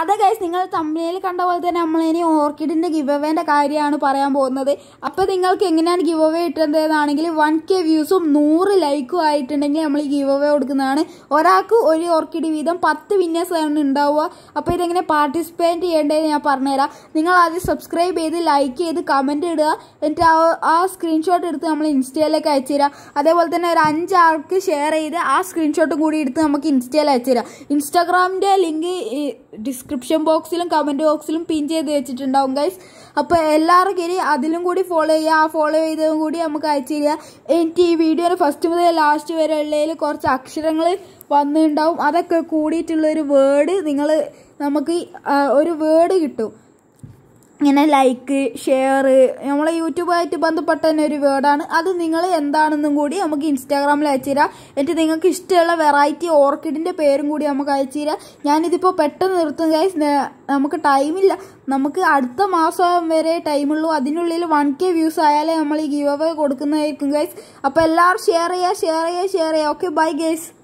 അതെ ഗൈസ് നിങ്ങൾ തമ്മിലേൽ കണ്ട പോലെ തന്നെ ഇനി ഓർക്കിഡിൻ്റെ ഗിവ് അവേൻ്റെ കാര്യമാണ് പറയാൻ പോകുന്നത് അപ്പോൾ നിങ്ങൾക്ക് എങ്ങനെയാണ് ഗിവ് അവേ കിട്ടുന്നതെന്നാണെങ്കിൽ വൺ കെ വ്യൂസും നൂറ് ലൈക്കും ആയിട്ടുണ്ടെങ്കിൽ നമ്മൾ ഈ ഗിവ് അവേ കൊടുക്കുന്നതാണ് ഒരാൾക്ക് ഒരു ഓർക്കിഡ് വീതം പത്ത് വിന്യാസമാണ് ഉണ്ടാവുക അപ്പോൾ ഇതെങ്ങനെ പാർട്ടിസിപ്പേറ്റ് ചെയ്യേണ്ടതെന്ന് ഞാൻ പറഞ്ഞുതരാം നിങ്ങൾ ആദ്യം സബ്സ്ക്രൈബ് ചെയ്ത് ലൈക്ക് ചെയ്ത് കമൻറ്റ് ഇടുക എന്നിട്ട് ആ സ്ക്രീൻഷോട്ട് എടുത്ത് നമ്മൾ ഇൻസ്റ്റയിലേക്ക് അയച്ചു തരാം അതേപോലെ തന്നെ ഒരു അഞ്ചാൾക്ക് ഷെയർ ചെയ്ത് ആ സ്ക്രീൻഷോട്ടും കൂടി എടുത്ത് നമുക്ക് ഇൻസ്റ്റയിൽ അയച്ചു തരാം ഇൻസ്റ്റാഗ്രാമിൻ്റെ ലിങ്ക് ഡിസ്ക്രിപ്ഷൻ ഡിസ്ക്രിപ്ഷൻ ബോക്സിലും കമൻറ്റ് ബോക്സിലും പിൻ ചെയ്ത് വെച്ചിട്ടുണ്ടാവും ഗൈസ് അപ്പോൾ എല്ലാവർക്കും അതിലും കൂടി ഫോളോ ചെയ്യുക ആ ഫോളോ ചെയ്തതും കൂടി നമുക്ക് അയച്ചു തരിക എനിക്ക് ഈ വീഡിയോയുടെ ഫസ്റ്റ് മുതൽ ലാസ്റ്റ് വരെ ഉള്ളതിൽ കുറച്ച് അക്ഷരങ്ങൾ വന്നിട്ടുണ്ടാവും അതൊക്കെ കൂടിയിട്ടുള്ളൊരു വേർഡ് നിങ്ങൾ നമുക്ക് ഒരു വേർഡ് കിട്ടും ഇങ്ങനെ ലൈക്ക് ഷെയർ നമ്മളെ യൂട്യൂബായിട്ട് ബന്ധപ്പെട്ട തന്നെ ഒരു വേർഡാണ് അത് നിങ്ങൾ എന്താണെന്നും കൂടി നമുക്ക് ഇൻസ്റ്റാഗ്രാമിൽ അയച്ചു തരാം എന്നിട്ട് നിങ്ങൾക്ക് ഇഷ്ടമുള്ള വെറൈറ്റി ഓർക്കിഡിൻ്റെ പേരും കൂടി നമുക്ക് അയച്ചു തരാം ഞാനിതിപ്പോൾ പെട്ടെന്ന് നിർത്തും ഗൈസ് നമുക്ക് ടൈമില്ല നമുക്ക് അടുത്ത മാസം വരെ ടൈമുള്ളൂ അതിനുള്ളിൽ വൺ കെ വ്യൂസ് ആയാലേ നമ്മൾ ഈ ഗീവ് അവ കൊടുക്കുന്നതായിരിക്കും ഗൈസ് അപ്പോൾ എല്ലാവരും ഷെയർ ചെയ്യുക ഷെയർ ചെയ്യുക ഷെയർ ചെയ്യുക ഓക്കെ ബൈ ഗൈസ്